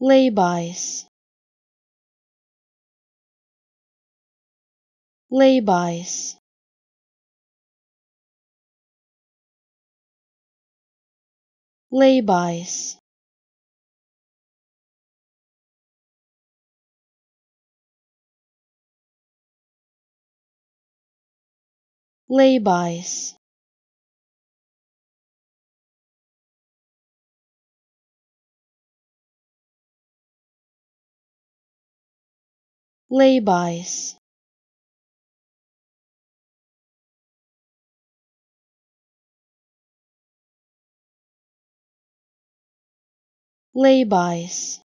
laybys laybys laybys laybys laybys laybys